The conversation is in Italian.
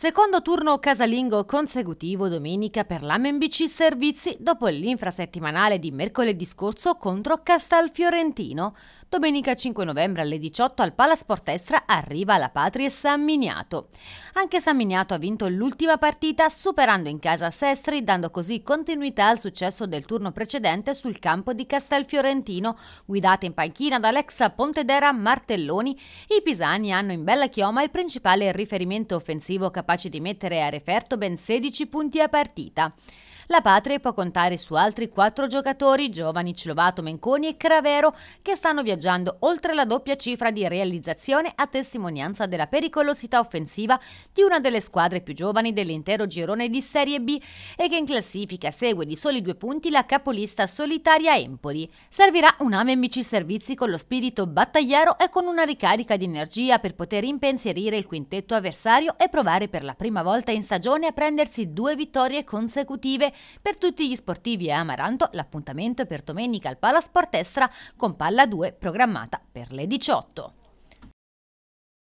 Secondo turno casalingo consecutivo domenica per l'AMBC Servizi dopo l'infrasettimanale di mercoledì scorso contro Castal Fiorentino. Domenica 5 novembre alle 18 al Palasport Estra arriva la Patria San Miniato. Anche San Miniato ha vinto l'ultima partita superando in casa Sestri dando così continuità al successo del turno precedente sul campo di Castelfiorentino. Guidate in panchina da Alexa Pontedera Martelloni, i pisani hanno in bella chioma il principale riferimento offensivo capace di mettere a referto ben 16 punti a partita la Patria può contare su altri quattro giocatori, Giovani, Clovato, Menconi e Cravero, che stanno viaggiando oltre la doppia cifra di realizzazione a testimonianza della pericolosità offensiva di una delle squadre più giovani dell'intero girone di Serie B e che in classifica segue di soli due punti la capolista solitaria Empoli. Servirà un AMMC Servizi con lo spirito battagliero e con una ricarica di energia per poter impensierire il quintetto avversario e provare per la prima volta in stagione a prendersi due vittorie consecutive per tutti gli sportivi a eh, Amaranto l'appuntamento è per domenica al Palasport Estra con Palla 2 programmata per le 18.